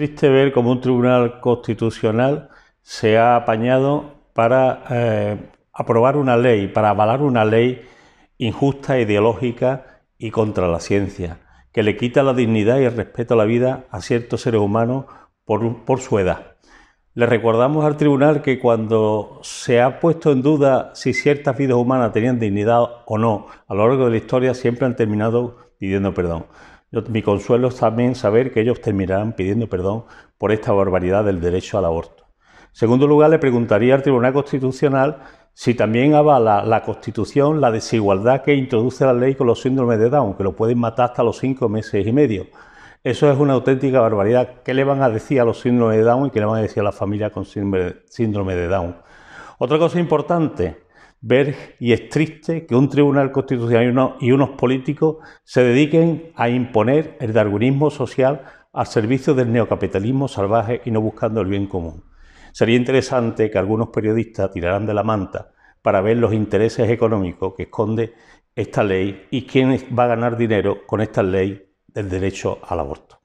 triste ver cómo un tribunal constitucional se ha apañado para eh, aprobar una ley, para avalar una ley injusta, ideológica y contra la ciencia, que le quita la dignidad y el respeto a la vida a ciertos seres humanos por su edad. Le recordamos al tribunal que cuando se ha puesto en duda si ciertas vidas humanas tenían dignidad o no, a lo largo de la historia siempre han terminado pidiendo perdón mi consuelo es también saber que ellos terminarán pidiendo perdón por esta barbaridad del derecho al aborto. En segundo lugar, le preguntaría al Tribunal Constitucional si también avala la Constitución la desigualdad que introduce la ley con los síndromes de Down, que lo pueden matar hasta los cinco meses y medio. Eso es una auténtica barbaridad. ¿Qué le van a decir a los síndromes de Down y qué le van a decir a la familia con síndrome de Down? Otra cosa importante, ver y es triste que un tribunal constitucional y, unos políticos se dediquen a imponer el darwinismo social al servicio del neocapitalismo salvaje y no buscando el bien común. Sería interesante que algunos periodistas tiraran de la manta para ver los intereses económicos que esconde esta ley y quién va a ganar dinero con esta ley del derecho al aborto.